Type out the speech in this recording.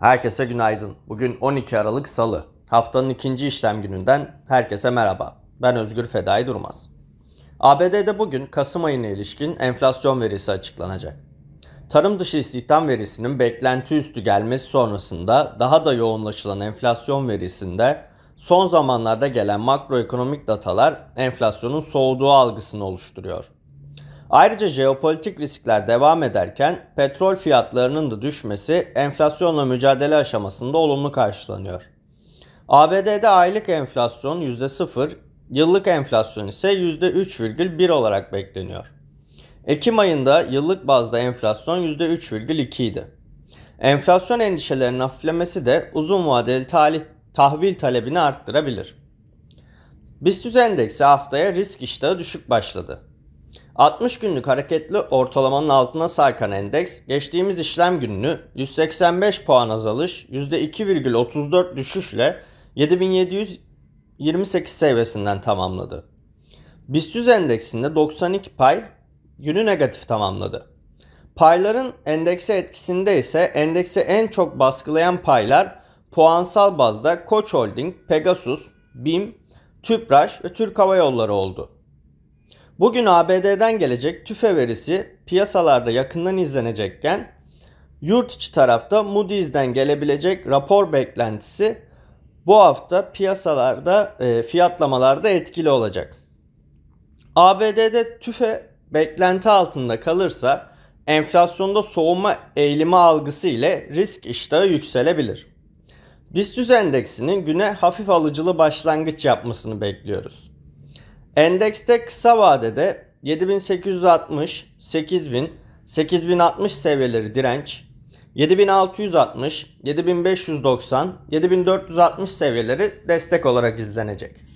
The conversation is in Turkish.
Herkese günaydın. Bugün 12 Aralık Salı. Haftanın ikinci işlem gününden herkese merhaba. Ben Özgür Fedai Durmaz. ABD'de bugün Kasım ayına ilişkin enflasyon verisi açıklanacak. Tarım dışı istihdam verisinin beklenti üstü gelmesi sonrasında daha da yoğunlaşılan enflasyon verisinde son zamanlarda gelen makroekonomik datalar enflasyonun soğuduğu algısını oluşturuyor. Ayrıca jeopolitik riskler devam ederken petrol fiyatlarının da düşmesi enflasyonla mücadele aşamasında olumlu karşılanıyor. ABD'de aylık enflasyon %0, yıllık enflasyon ise %3,1 olarak bekleniyor. Ekim ayında yıllık bazda enflasyon %3,2 idi. Enflasyon endişelerinin hafiflemesi de uzun vadeli talih, tahvil talebini arttırabilir. BIST endeksi haftaya risk iştahı düşük başladı. 60 günlük hareketli ortalamanın altına sarkan endeks geçtiğimiz işlem gününü 185 puan azalış %2,34 düşüşle 7728 seviyesinden tamamladı. BIST endeksinde 92 pay günü negatif tamamladı. Payların endekse etkisinde ise endekse en çok baskılayan paylar puansal bazda Koç Holding, Pegasus, BİM, Tüpraş ve Türk Hava Yolları oldu. Bugün ABD'den gelecek tüfe verisi piyasalarda yakından izlenecekken yurt içi tarafta Moody's'den gelebilecek rapor beklentisi bu hafta piyasalarda e, fiyatlamalarda etkili olacak. ABD'de tüfe beklenti altında kalırsa enflasyonda soğuma eğilimi algısı ile risk iştahı yükselebilir. BIST endeksinin güne hafif alıcılı başlangıç yapmasını bekliyoruz. Endekste kısa vadede 7860, 8000, 8060 seviyeleri direnç, 7660, 7590, 7460 seviyeleri destek olarak izlenecek.